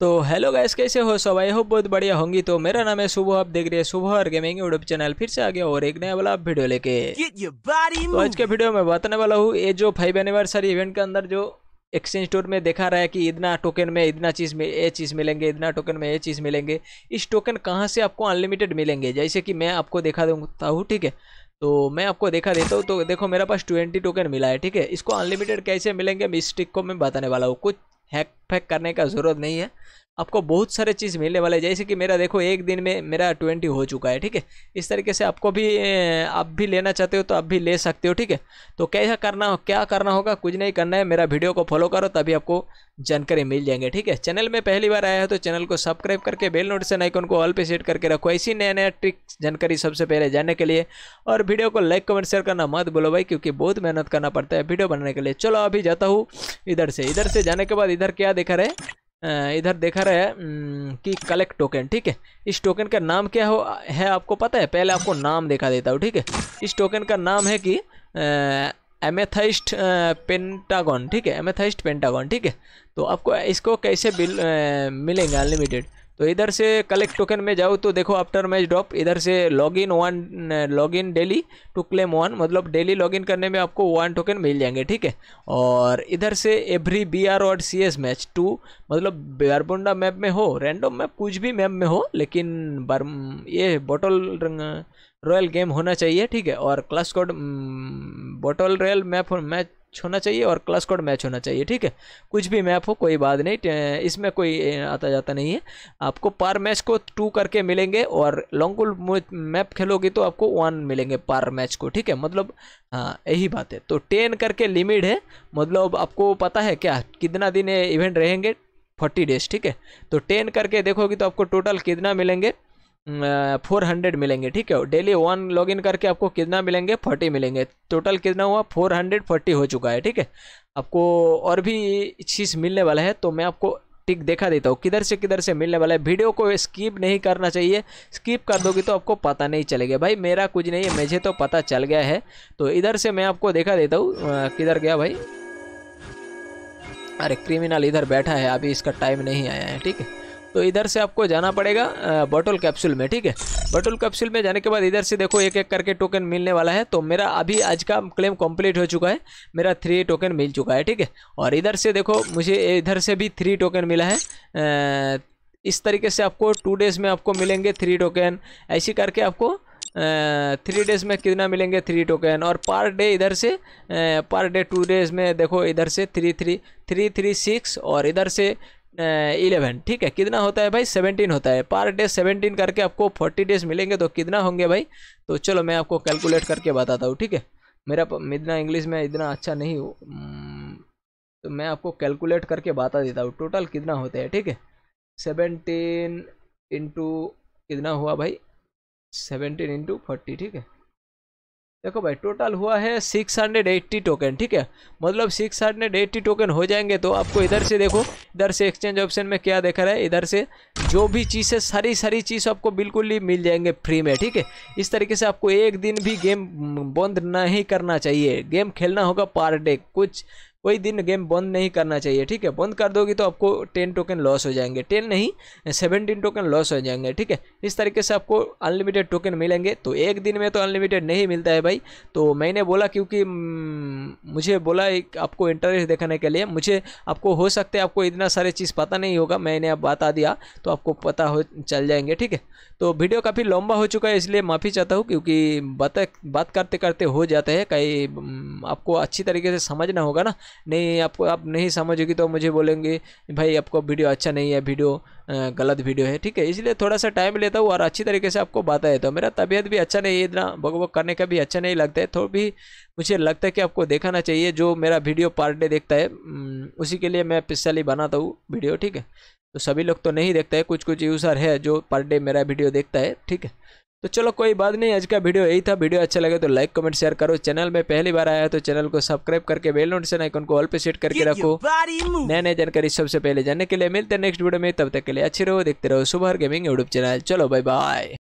तो hello guys कैसे हो सब आई होप बहुत बढ़िया होंगी तो मेरा नाम है सुबह आप देख रहे हैं सुबह और गेमिंग यूट्यूब चैनल फिर से आ गया और एक नया वाला वीडियो लेके तो आज के वीडियो में बताने वाला हूँ ये जो फाइव एनिवर्सरी इवेंट के अंदर जो एक्सचेंज स्टोर में देखा रहा है कि इतना टोकन में इतना चीज़ में ये चीज़ मिलेंगे इतना टोकन में ये चीज़ मिलेंगे इस टोकन कहाँ से आपको अनलिमिटेड मिलेंगे जैसे कि मैं आपको देखा दूंगा हूँ ठीक है तो मैं आपको देखा देता हूँ तो देखो मेरे पास ट्वेंटी टोकन मिला है ठीक है इसको अनलिमिटेड कैसे मिलेंगे मिस्टिक को मैं बताने वाला हूँ कुछ हैक फैक करने का ज़रूरत नहीं है आपको बहुत सारे चीज़ मिलने वाले जैसे कि मेरा देखो एक दिन में मेरा ट्वेंटी हो चुका है ठीक है इस तरीके से आपको भी आप भी लेना चाहते हो तो आप भी ले सकते हो ठीक है तो कैसा करना हो क्या करना होगा कुछ नहीं करना है मेरा वीडियो को फॉलो करो तभी आपको जानकारी मिल जाएंगे ठीक है चैनल में पहली बार आया है तो चैनल को सब्सक्राइब करके बेल नोटिफिकेशन आइकन को ऑल पे सेट करके रखो ऐसी नया नया ट्रिक्स जानकारी सबसे पहले जानने के लिए और वीडियो को लाइक कमेंट शेयर करना मत बोलो भाई क्योंकि बहुत मेहनत करना पड़ता है वीडियो बनाने के लिए चलो अभी जाता हूँ इधर से इधर से जाने के बाद इधर क्या देखा रहे इधर देखा रहे कि कलेक्ट टोकन ठीक है इस टोकन का नाम क्या हो है आपको पता है पहले आपको नाम देखा देता हूँ ठीक है इस टोकन का नाम है कि एमेथाइस्ट पेंटागॉन ठीक है एमेथाइस्ट पेंटागॉन ठीक है तो आपको इसको कैसे बिल मिलेंगे अनलिमिटेड तो इधर से कलेक्ट टोकन में जाओ तो देखो आफ्टर मैच ड्रॉप इधर से log in one log in daily to claim one मतलब डेली लॉग इन करने में आपको वन टोकन मिल जाएंगे ठीक है और इधर से एवरी बी आर और सी एस मैच टू मतलब बारबुंडा मैप में हो रैंडम मैप कुछ भी मैप में हो लेकिन बार ये बोटल रॉयल गेम होना चाहिए ठीक है और class code bottle royal map match match होना चाहिए और क्लास कोड मैच होना चाहिए ठीक है कुछ भी मैप हो कोई बात नहीं इसमें कोई आता जाता नहीं है आपको पर मैच को टू करके मिलेंगे और लॉन्ग मैप खेलोगे तो आपको वन मिलेंगे पर मैच को ठीक है मतलब हाँ यही बात है तो टेन करके लिमिट है मतलब आपको पता है क्या कितना दिन इवेंट रहेंगे फोर्टी डेज ठीक है तो टेन करके देखोगे तो आपको टोटल कितना मिलेंगे फोर हंड्रेड मिलेंगे ठीक है डेली वन लॉगिन करके आपको कितना मिलेंगे फोर्टी मिलेंगे टोटल कितना हुआ फोर हंड्रेड फोर्टी हो चुका है ठीक है आपको और भी चीज़ मिलने वाला है तो मैं आपको टिक देखा देता हूँ किधर से किधर से मिलने वाला है वीडियो को स्किप नहीं करना चाहिए स्किप कर दोगे तो आपको पता नहीं चलेगा भाई मेरा कुछ नहीं है मुझे तो पता चल गया है तो इधर से मैं आपको देखा देता हूँ किधर गया भाई अरे क्रिमिनल इधर बैठा है अभी इसका टाइम नहीं आया है ठीक है तो इधर से आपको जाना पड़ेगा बॉटल कैप्सूल में ठीक है बॉटल कैप्सूल में जाने के बाद इधर से देखो एक एक करके टोकन मिलने वाला है तो मेरा अभी आज का क्लेम कंप्लीट हो चुका है मेरा थ्री टोकन मिल चुका है ठीक है और इधर से देखो मुझे इधर से भी थ्री टोकन मिला है इस तरीके से आपको टू डेज़ में आपको मिलेंगे थ्री टोकन ऐसी करके आपको थ्री डेज़ में कितना मिलेंगे थ्री टोकन और पर डे इधर से पर डे टू डेज़ में देखो इधर से three three three three six और इधर से इलेवन ठीक है कितना होता है भाई सेवनटीन होता है पर डे सेवनटीन करके आपको फोर्टी डेज मिलेंगे तो कितना होंगे भाई तो चलो मैं आपको कैलकुलेट करके बताता हूँ ठीक है मेरा इतना इंग्लिश में इतना अच्छा नहीं हो तो मैं आपको कैलकुलेट करके बता देता हूँ टोटल कितना होता है ठीक है सेवनटीन इंटू कितना हुआ भाई सेवनटीन इंटू फोर्टी ठीक है देखो भाई टोटल हुआ है 680 टोकन ठीक है मतलब 680 टोकन हो जाएंगे तो आपको इधर से देखो इधर से एक्सचेंज ऑप्शन में क्या देखा रहा है इधर से जो भी चीज़ है सारी सारी चीज़ आपको बिल्कुल ही मिल जाएंगे फ्री में ठीक है इस तरीके से आपको एक दिन भी गेम बंद नहीं करना चाहिए गेम खेलना होगा पर डे कुछ कोई दिन गेम बंद नहीं करना चाहिए ठीक है बंद कर दोगे तो आपको टेन टोकन लॉस हो जाएंगे टेन नहीं सेवनटीन टोकन लॉस हो जाएंगे ठीक है इस तरीके से आपको अनलिमिटेड टोकन मिलेंगे तो एक दिन में तो अनलिमिटेड नहीं मिलता है भाई तो मैंने बोला क्योंकि मुझे बोला एक आपको इंटरेस्ट देखने के लिए मुझे आपको हो सकता है आपको इतना सारे चीज़ पता नहीं होगा मैंने अब बता दिया तो आपको पता हो चल जाएंगे ठीक है तो वीडियो काफ़ी लंबा हो चुका है इसलिए माफ़ी चाहता हूँ क्योंकि बात बात करते करते हो जाते हैं कहीं आपको अच्छी तरीके से समझना होगा ना नहीं आपको आप नहीं समझोगी तो मुझे बोलेंगे भाई आपको वीडियो अच्छा नहीं है वीडियो गलत वीडियो है ठीक है इसलिए थोड़ा सा टाइम लेता हूँ और अच्छी तरीके से आपको बताया तो मेरा तबीयत भी अच्छा नहीं है इतना बक बक करने का भी अच्छा नहीं लगता है तो भी मुझे लगता है कि आपको देखाना चाहिए जो मेरा वीडियो पर डे देखता है उसी के लिए मैं पिछली बनाता हूँ वीडियो ठीक है तो सभी लोग तो नहीं देखता है कुछ कुछ यूज़र है जो पर डे मेरा वीडियो देखता है ठीक है तो चलो कोई बात नहीं आज का वीडियो यही था वीडियो अच्छा लगे तो लाइक कमेंट शेयर करो चैनल में पहली बार आया तो चैनल को सब्सक्राइब करके बेल नोटिफिकेशन आइकन को ऑल पे सेट करके रखो नए नए जानकारी सबसे पहले जानने के लिए मिलते हैं नेक्स्ट वीडियो में तब तक के लिए अच्छे रहो देखते रहो सुबह गेमिंग यूट्यूब चैनल चलो बाय बाय